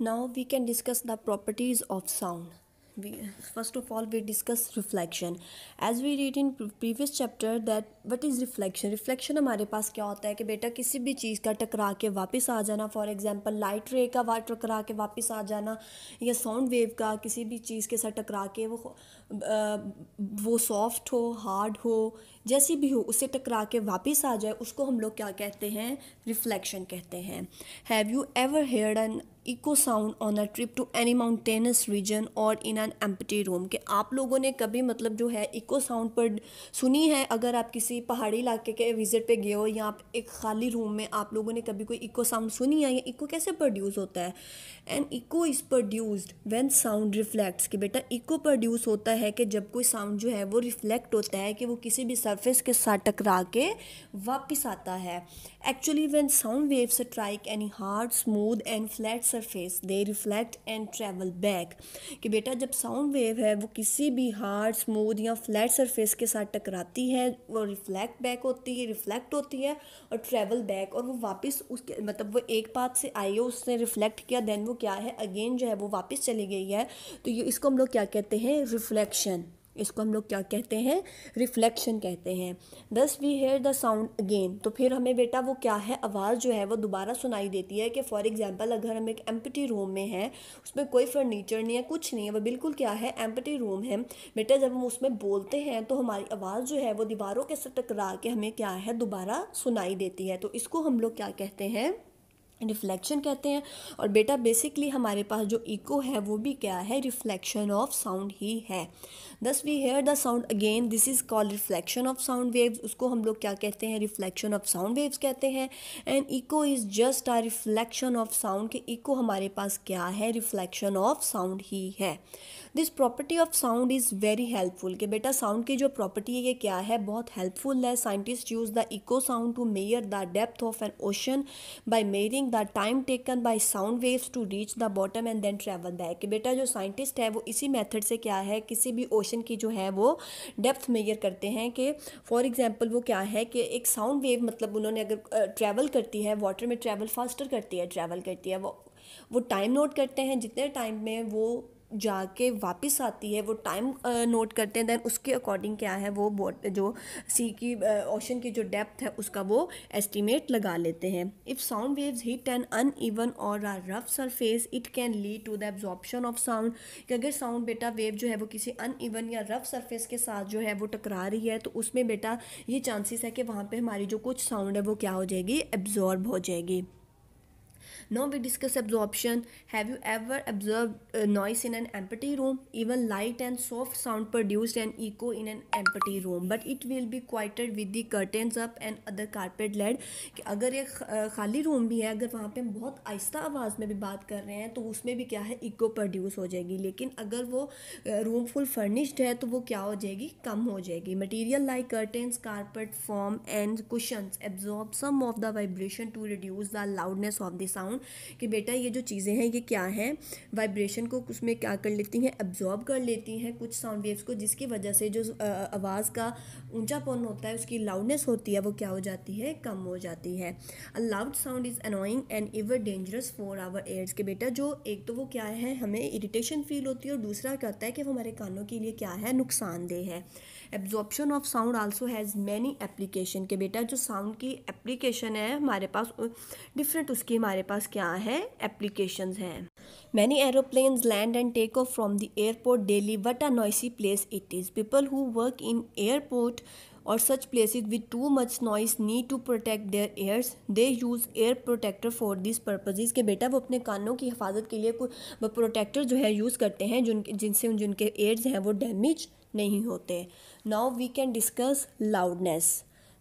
now we can discuss the properties of sound we, first of all we discuss reflection as we read in previous chapter that what is reflection reflection हमारे पास क्या होता है कि बेटा किसी भी चीज़ का टकरा के वापस आ जाना फॉर एग्जाम्पल लाइट रे का वा टकरा के वापस आ जाना या साउंड वेव का किसी भी चीज़ के साथ टकरा के वो आ, वो सॉफ्ट हो हार्ड हो जैसी भी हो उसे टकरा के वापस आ जाए उसको हम लोग क्या कहते हैं रिफ्लेक्शन कहते हैं have you ever hear an echo sound on a trip to any mountainous region or in N empty room कि आप लोगों ने कभी मतलब जो है इको साउंड पर सुनी है अगर आप किसी पहाड़ी इलाके के विज़िट पे गए हो या आप एक खाली रूम में आप लोगों ने कभी कोई इको साउंड सुनी है या इको कैसे प्रोड्यूस होता है and echo is produced when sound reflects कि बेटा इको प्रोड्यूस होता है कि जब कोई साउंड जो है वो रिफ्लेक्ट होता है कि वो किसी भी सर्फेस के साथ टकरा के वापस आता है actually when sound waves strike any hard smooth and flat surface they reflect and travel back कि बेटा जब साउंड वेव है वो किसी भी हार्ड स्मूथ या फ्लैट सरफेस के साथ टकराती है वो रिफ्लेक्ट बैक होती है रिफ्लेक्ट होती है और ट्रैवल बैक और वो वापस उसके मतलब वो एक पाथ से आई है उसने रिफ्लेक्ट किया देन वो क्या है अगेन जो है वो वापस चली गई है तो ये इसको हम लोग क्या कहते हैं रिफ्लेक्शन इसको हम लोग क्या कहते हैं रिफ्लेक्शन कहते हैं thus we hear the sound again तो फिर हमें बेटा वो क्या है आवाज़ जो है वो दोबारा सुनाई देती है कि फॉर एग्जांपल अगर हम एक एम्पटी रूम में हैं उसमें कोई फर्नीचर नहीं है कुछ नहीं है वो बिल्कुल क्या है एम्पटी रूम है बेटा जब हम उसमें बोलते हैं तो हमारी आवाज़ जो है वो दीवारों के से टकरा के हमें क्या है दोबारा सुनाई देती है तो इसको हम लोग क्या कहते हैं रिफ्लेक्शन कहते हैं और बेटा बेसिकली हमारे पास जो इको है वो भी क्या है रिफ्लेक्शन ऑफ साउंड ही है thus we hear the sound again this is called reflection of sound waves उसको हम लोग क्या कहते हैं रिफ्लेक्शन ऑफ साउंड वेव्स कहते हैं and echo is just a reflection of sound के इको हमारे पास क्या है रिफ्लेक्शन ऑफ साउंड ही है this property of sound is very helpful कि बेटा साउंड की जो प्रॉपर्टी है ये क्या है बहुत हेल्पफुल है scientist use the echo sound to measure the depth of an ocean by measuring the time taken by sound waves to reach the bottom and then travel back बेटा जो साइंटिस्ट है वो इसी मेथड से क्या है किसी भी ओशन की जो है वो डेप्थ मेजर करते हैं कि फॉर एग्जांपल वो क्या है कि एक साउंड वेव मतलब उन्होंने अगर ट्रैवल करती है वाटर में ट्रैवल फास्टर करती है ट्रैवल करती है वो वो टाइम नोट करते हैं जितने टाइम में वो जाके वापस आती है वो टाइम नोट करते हैं देन उसके अकॉर्डिंग क्या है वो बोट जो सी की ओशन की जो डेप्थ है उसका वो एस्टिमेट लगा लेते हैं if sound waves hit an uneven or a rough surface it can lead to the absorption of sound कि अगर साउंड बेटा वेव जो है वो किसी अन ईवन या रफ सरफेस के साथ जो है वो टकरा रही है तो उसमें बेटा ये चांसेस है कि वहाँ पर हमारी जो कुछ साउंड है वो क्या हो जाएगी एब्जॉर्ब हो जाएगी Now we discuss absorption. Have you ever observed uh, noise in an empty room? Even light and soft sound produced an echo in an empty room. But it will be quieted with the curtains up and other carpet led. कि अगर एक खाली room भी है अगर वहाँ पे हम बहुत आहिस्ता आवाज़ में भी बात कर रहे हैं तो उसमें भी क्या है इको प्रोड्यूस हो जाएगी लेकिन अगर वो रूम फुल फर्निश्ड है तो वो क्या हो जाएगी कम हो जाएगी material like curtains carpet foam and cushions absorb some of the vibration to reduce the loudness of the sound sound कि बेटा ये जो चीज़ें हैं ये क्या हैं वाइब्रेशन को उसमें क्या कर लेती हैं एब्जॉर्ब कर लेती हैं कुछ साउंड वेव्स को जिसकी वजह से जो आवाज़ का ऊंचापन होता है उसकी लाउडनेस होती है वो क्या हो जाती है कम हो जाती है a loud sound is annoying and even dangerous for our ears के बेटा जो एक तो वो क्या है हमें इरीटेशन फील होती है और दूसरा कहता है कि वो हमारे कानों के लिए क्या है नुकसानदेह है absorption of sound also has many application के बेटा जो साउंड की एप्लीकेशन है हमारे पास डिफरेंट उसकी हमारे पास क्या है एप्लीकेशन हैं many aeroplanes land and take off from the airport daily what a noisy place it is people who work in airport or such places with too much noise need to protect their ears they use ear protector for this purposes के बेटा वो अपने कानों की हिफाजत के लिए protector जो है यूज़ करते हैं जिन जिनसे जिनके एयर्स हैं वो डैमेज नहीं होते now we can discuss loudness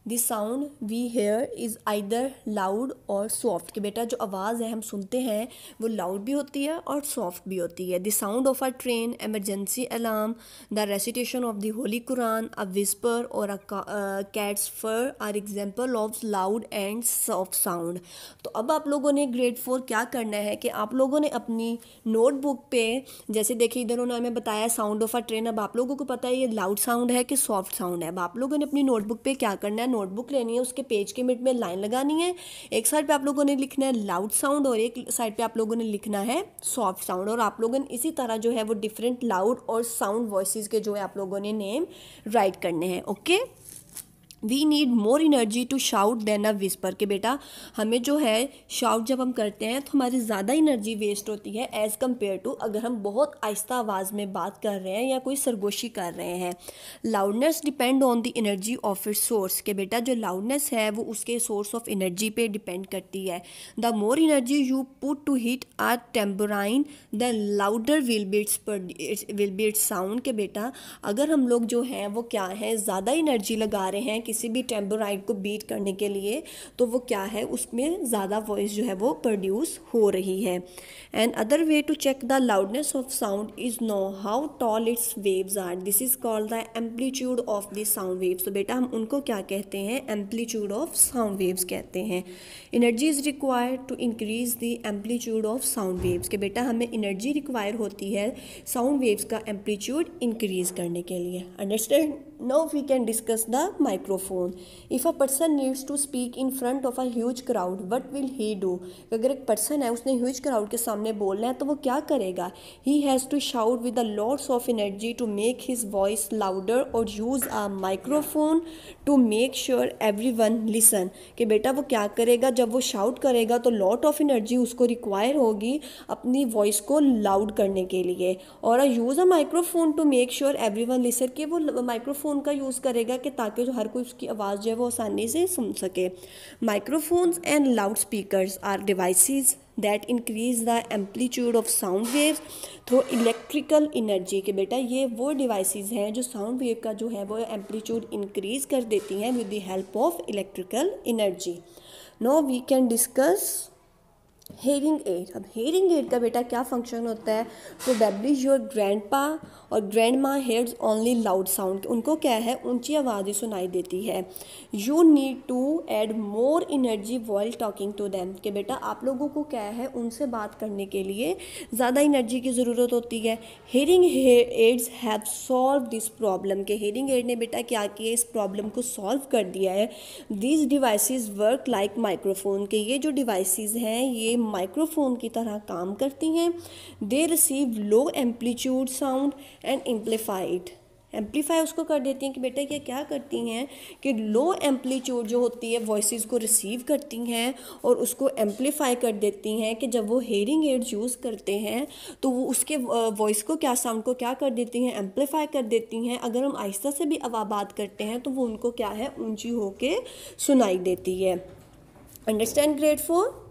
the sound we hear is either loud or soft कि बेटा जो आवाज़ है हम सुनते हैं वो लाउड भी होती है और सॉफ्ट भी होती है the sound of a train emergency alarm the recitation of the holy Quran a whisper or a cat's purr are example of loud and soft sound तो अब आप लोगों ने ग्रेड फोर क्या करना है कि आप लोगों ने अपनी नोटबुक पे जैसे देखिए इधर उन्होंने हमें बताया साउंड ऑफ आर ट्रेन अब आप लोगों को पता है ये लाउड साउंड है कि सॉफ्ट साउंड है अब आप लोगों ने अपनी नोटबुक पे क्या करना है नोटबुक लेनी है उसके पेज के मिड में लाइन लगानी है एक साइड पे आप लोगों ने लिखना है लाउड साउंड और एक साइड पे आप लोगों ने लिखना है सॉफ्ट साउंड और आप लोगों ने इसी तरह जो है वो डिफरेंट लाउड और साउंड वॉइस के जो है आप लोगों ने नेम राइट करने हैं okay we need more energy to shout than a whisper के बेटा हमें जो है शाउट जब हम करते हैं तो हमारी ज़्यादा इनर्जी वेस्ट होती है एज़ कम्पेयर टू अगर हम बहुत आहिस्ता आवाज़ में बात कर रहे हैं या कोई सरगोशी कर रहे हैं loudness depend on the energy of it source के बेटा जो लाउडनेस है वो उसके सोर्स ऑफ इनर्जी पे डिपेंड करती है the more energy you put to hit a tambourine the louder will be will be sound के बेटा अगर हम लोग जो हैं वो क्या है ज़्यादा इनर्जी लगा रहे हैं कि किसी भी टेम्बोराइड को बीट करने के लिए तो वो क्या है उसमें ज़्यादा वॉइस जो है वो प्रोड्यूस हो रही है and other way to check the loudness of sound is know how tall its waves are this is called the amplitude of the sound waves तो बेटा हम उनको क्या कहते हैं एम्पलीट्यूड ऑफ साउंड वेव्स कहते हैं energy is required to increase the amplitude of sound waves के बेटा हमें एनर्जी रिक्वायर होती है साउंड वेव्स का एम्पलीट्यूड इंक्रीज़ करने के लिए understand Now we can discuss the microphone. If a person needs to speak in front of a huge crowd, what will he do? अगर एक पर्सन है उसने ह्यूज क्राउड के सामने बोलना है तो वो क्या करेगा he has to shout with the loads of energy to make his voice louder or use a microphone to make sure everyone listen कि बेटा वो क्या करेगा जब वो शाउट करेगा तो लॉट ऑफ एनर्जी उसको रिक्वायर होगी अपनी वॉइस को लाउड करने के लिए और use a microphone to make sure everyone listen कि वो माइक्रोफोन माइक्रोफोन का यूज़ करेगा कि ताकि जो हर कोई उसकी आवाज़ जो है वो आसानी से सुन सके microphones and loud speaker are devices that increase the amplitude of sound wave through electrical energy के बेटा ये वो डिवाइस हैं जो साउंड वेव का जो है वो एम्पलीट्यूड इंक्रीज कर देती हैं with the help of electrical energy now we can discuss hearing aid अब हेयरिंग एड का बेटा क्या फंक्शन होता है टू डेब्लिश योर ग्रैंड पा और ग्रैंड माँ हेयर्स ओनली लाउड साउंड उनको क्या है ऊंची आवाज़ें सुनाई देती है you need to add more energy while talking to them कि बेटा आप लोगों को क्या है उनसे बात करने के लिए ज़्यादा इनर्जी की ज़रूरत होती है hearing aids have solve this problem के हेयरिंग एड ने बेटा क्या किया इस प्रॉब्लम को सॉल्व कर दिया है this devices work like microphone के ये जो डिवाइसिस हैं ये माइक्रोफोन की तरह काम करती हैं they receive low amplitude sound and amplified amplify उसको कर देती हैं कि बेटा ये क्या करती हैं कि लो एम्पलीट्यूड जो होती है वॉइस को रिसीव करती हैं और उसको एम्पलीफाई कर देती हैं कि जब वो हेयरिंग एड्स यूज़ करते हैं तो वो उसके वॉइस को क्या साउंड को क्या कर देती हैं एम्पलीफाई कर देती हैं अगर हम आहिस्ता से भी अब बात करते हैं तो वो उनको क्या है ऊँची होके सुनाई देती है understand grade four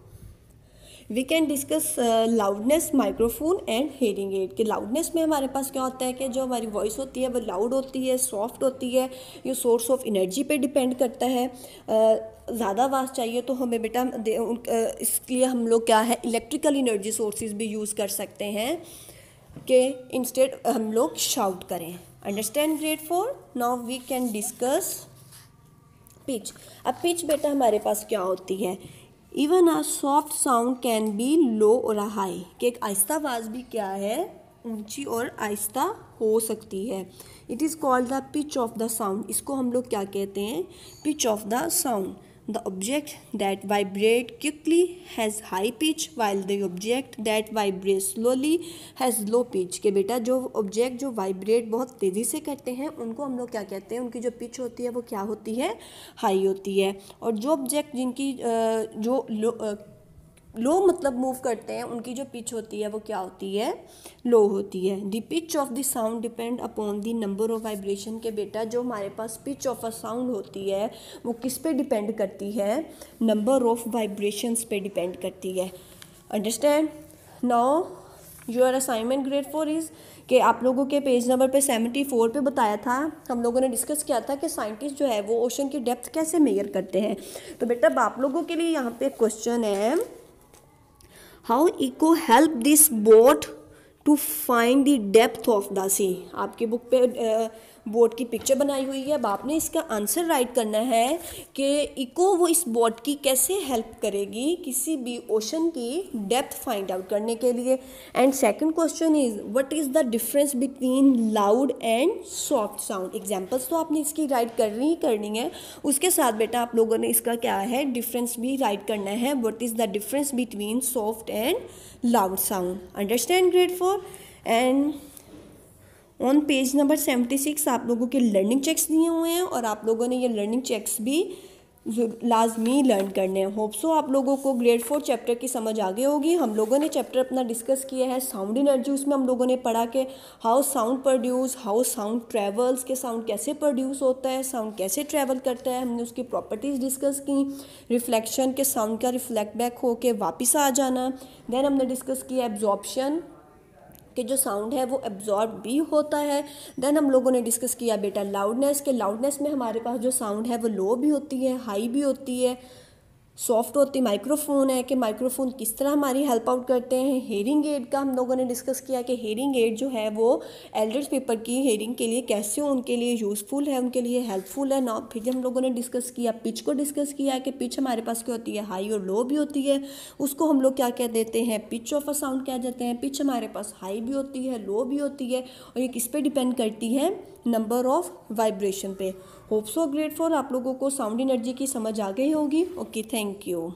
we can discuss loudness microphone and hearing aid के लाउडनेस में हमारे पास क्या होता है कि जो हमारी वॉइस होती है वो लाउड होती है सॉफ्ट होती है ये सोर्स ऑफ एनर्जी पे डिपेंड करता है ज़्यादा आवाज़ चाहिए तो हमें बेटा इसके लिए हम लोग क्या है इलेक्ट्रिकल इनर्जी सोर्सेज भी यूज़ कर सकते हैं कि इंस्टेड हम लोग शाउट करें understand grade four now we can discuss pitch अब पिच बेटा हमारे पास क्या होती है even a soft sound can be low और अ हाई कि एक आहिस्ता आवाज़ भी क्या है ऊंची और आहिस्ता हो सकती है it is called the pitch of the sound इसको हम लोग क्या कहते हैं pitch of the sound The object that vibrates quickly has high pitch while the object that vibrates slowly has low pitch के बेटा जो ऑब्जेक्ट जो वाइब्रेट बहुत तेज़ी से करते हैं उनको हम लोग क्या कहते हैं उनकी जो पिच होती है वो क्या होती है हाई होती है और जो ऑब्जेक्ट जिनकी जो लो मतलब मूव करते हैं उनकी जो पिच होती है वो क्या होती है लो होती है the pitch of the sound depend upon the number of vibration के बेटा जो हमारे पास पिच ऑफ अ साउंड होती है वो किस पे डिपेंड करती है नंबर ऑफ वाइब्रेशंस पे डिपेंड करती है understand now your assignment grade four is कि आप लोगों के पेज नंबर पे सेवेंटी फोर पे बताया था हम लोगों ने डिस्कस किया था कि साइंटिस्ट जो है वो ओशन की डेप्थ कैसे मेयर करते हैं तो बेटा आप लोगों के लिए यहाँ पे क्वेश्चन है how echo help this boat to find the depth of the sea आपकी बुक पे बोट की पिक्चर बनाई हुई है अब आपने इसका आंसर राइट करना है कि इको वो इस बोट की कैसे हेल्प करेगी किसी भी ओशन की डेप्थ फाइंड आउट करने के लिए and second question is what is the difference between loud and soft sound examples तो आपने इसकी राइट करनी ही करनी है उसके साथ बेटा आप लोगों ने इसका क्या है डिफरेंस भी राइट करना है what is the difference between soft and loud sound understand grade four and on page number seventy six आप लोगों के लर्निंग चेक्स दिए हुए हैं और आप लोगों ने ये लर्निंग चेक्स भी लाजमी लर्न करने हैं होप सो आप लोगों को ग्रेड फोर चैप्टर की समझ आगे होगी हम लोगों ने चैप्टर अपना डिस्कस किया है साउंड एनर्जी उसमें हम लोगों ने पढ़ा कि how sound produce how sound travels के साउंड कैसे प्रोड्यूस होता है साउंड कैसे ट्रैवल करता है हमने उसकी प्रॉपर्टीज़ डिस्कस की रिफ्लेक्शन के साउंड का रिफ्लेक्ट बैक होके वापस आ जाना देन हमने डिस्कस किया एब्जॉर्बशन कि जो साउंड है वो एब्जॉर्ब भी होता है देन हम लोगों ने डिस्कस किया बेटा लाउडनेस के लाउडनेस में हमारे पास जो साउंड है वो लो भी होती है हाई भी होती है सॉफ्ट होती माइक्रोफोन है कि माइक्रोफोन किस तरह हमारी हेल्प आउट करते हैं हेयरिंग एड का हम लोगों ने डिस्कस किया कि हेयरिंग एड जो है वो एल्डर्स पेपर की हेयरिंग के लिए कैसे उनके लिए यूज़फुल है उनके लिए हेल्पफुल है ना फिर हम लोगों ने डिस्कस किया पिच को डिस्कस किया कि पिच हमारे पास क्या होती है हाई और लो भी होती है उसको हम लोग क्या कह देते हैं पिच ऑफ अ साउंड कह देते हैं पिच हमारे पास हाई भी होती है लो भी होती है और ये किस पर डिपेंड करती है नंबर ऑफ़ वाइब्रेशन पे होप सो ग्रेटफुल आप लोगों को साउंड एनर्जी की समझ आ गई होगी ओके थैंक यू